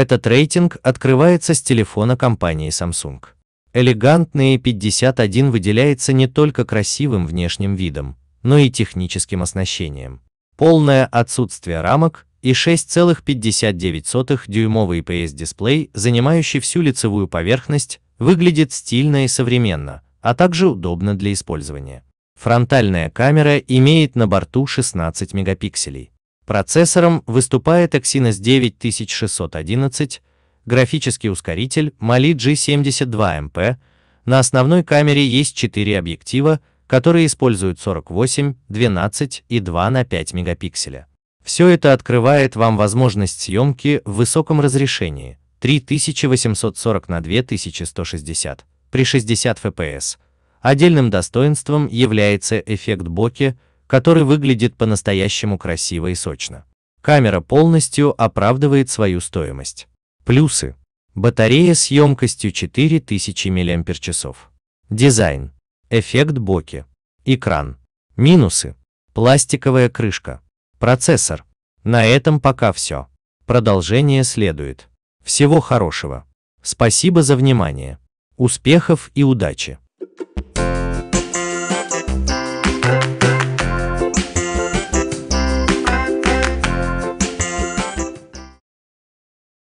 Этот рейтинг открывается с телефона компании Samsung. Элегантный A51 выделяется не только красивым внешним видом, но и техническим оснащением. Полное отсутствие рамок и 6,59-дюймовый IPS дисплей занимающий всю лицевую поверхность, выглядит стильно и современно, а также удобно для использования. Фронтальная камера имеет на борту 16 мегапикселей. Процессором выступает Exynos 9611, графический ускоритель Mali G72MP, на основной камере есть 4 объектива, которые используют 48, 12 и 2 на 5 мегапикселя. Все это открывает вам возможность съемки в высоком разрешении 3840 на 2160 при 60 FPS. Отдельным достоинством является эффект боке, который выглядит по-настоящему красиво и сочно. Камера полностью оправдывает свою стоимость. Плюсы. Батарея с емкостью 4000 мАч. Дизайн. Эффект боки. Экран. Минусы. Пластиковая крышка. Процессор. На этом пока все. Продолжение следует. Всего хорошего. Спасибо за внимание. Успехов и удачи.